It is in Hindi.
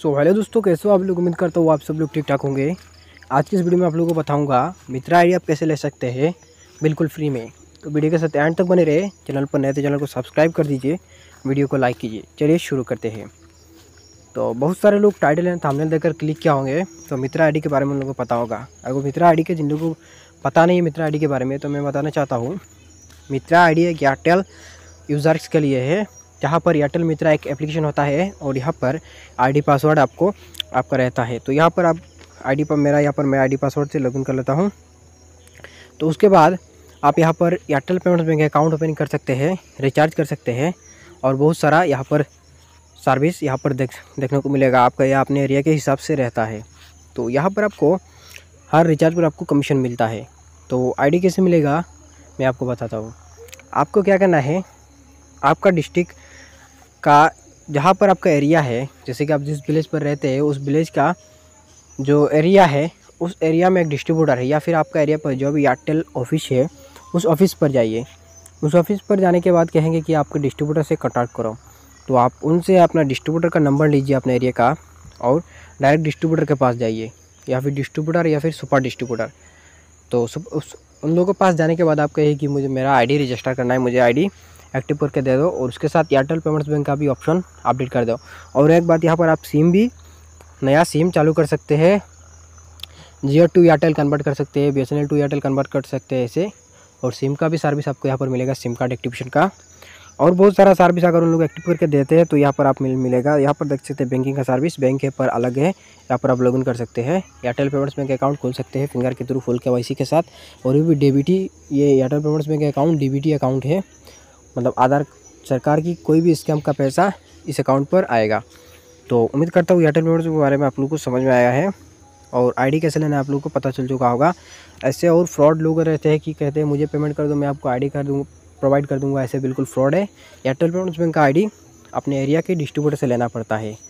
सो हेलो दोस्तों कैसे हो आप लोग उम्मीद करता हूँ आप सब लोग ठीक ठाक होंगे आज की इस वीडियो में आप लोगों को बताऊंगा मित्रा आई आप कैसे ले सकते हैं बिल्कुल फ्री में तो वीडियो के साथ एंड तक बने रहे चैनल पर नए तो चैनल को सब्सक्राइब कर दीजिए वीडियो को लाइक कीजिए चलिए शुरू करते हैं तो बहुत सारे लोग टाइटल एंड थामने देकर क्लिक किया होंगे तो मित्रा आई के बारे में उन लोगों को पता होगा अगर मित्रा आई के जिन लोगों को पता नहीं है मित्रा आई के बारे में तो मैं बताना चाहता हूँ मित्रा आई डी एक एयरटेल यूज़र्स के लिए है जहाँ पर एयरटेल मित्रा एक एप्लीकेशन होता है और यहाँ पर आईडी पासवर्ड आपको आपका रहता है तो यहाँ पर आप आईडी पर मेरा यहाँ पर मैं आईडी पासवर्ड से लॉगिन कर लेता हूँ तो उसके बाद आप यहाँ पर Airtel payments bank account open कर सकते हैं रिचार्ज कर सकते हैं और बहुत सारा यहाँ पर सर्विस यहाँ पर देख देखने को मिलेगा आपका यह अपने एरिया के हिसाब से रहता है तो यहाँ पर आपको हर रिचार्ज पर आपको कमीशन मिलता है तो आईडी कैसे मिलेगा मैं आपको बताता हूँ आपको क्या करना है आपका डिस्ट्रिक्ट का जहाँ पर आपका एरिया है जैसे कि आप जिस विलेज पर रहते हैं उस विलेज का जो एरिया है उस एरिया में एक डिस्ट्रीब्यूटर है या फिर आपका एरिया पर जो भी एयरटेल ऑफिस है उस ऑफिस पर जाइए उस ऑफिस पर जाने के बाद कहेंगे कि आपके डिस्ट्रीब्यूटर से कॉन्टैक्ट करो तो आप उनसे अपना डिस्ट्रीब्यूटर का नंबर लीजिए अपने एरिया का और डायरेक्ट डिस्ट्रीब्यूटर के पास जाइए या फिर डिस्ट्रीब्यूटर या फिर सुपर डिस्ट्रीब्यूटर तो उस उन लोगों के पास जाने के बाद आप कहिए कि मुझे मेरा आईडी रजिस्टर करना है मुझे आईडी एक्टिव करके दे दो और उसके साथ एयरटेल पेमेंट्स बैंक का भी ऑप्शन अपडेट कर दो और एक बात यहाँ पर आप सिम भी नया सिम चालू कर सकते हैं जियो टू एयरटेल कन्वर्ट कर सकते हैं B S N L to Airtel convert कर सकते हैं ऐसे और सिम का भी सर्विस आपको यहाँ पर मिलेगा सिम कार्ड एक्टिवेशन का और बहुत सारा सर्विस अगर उन लोग एक्टिव करके देते हैं तो यहाँ पर आप मिल मिलेगा यहाँ पर देख सकते हैं बैंकिंग का सर्विस बैंक है पर अलग है यहाँ पर आप लॉगिन कर सकते हैं एयरटेल पेमेंट्स बैंक अकाउंट खोल सकते हैं फिंगर के थ्रू फुल के के साथ और ये भी डेबिटी ये Airtel payments bank account D account है मतलब आधार सरकार की कोई भी स्कैम का पैसा इस अकाउंट पर आएगा तो उम्मीद करता हूँ एयरटेल पेमेंट्स के बारे में आप लोग को समझ में आया है और आईडी कैसे लेना है आप लोग को पता चल चुका होगा ऐसे और फ्रॉड लोग रहते हैं कि कहते हैं मुझे पेमेंट कर दो मैं आपको आईडी कर दूँ प्रोवाइड कर दूँगा ऐसे बिल्कुल फ्रॉड है एयरटेल पेमेंट्स बैंक का आईडी अपने एरिया के डिस्ट्रीब्यूटर से लेना पड़ता है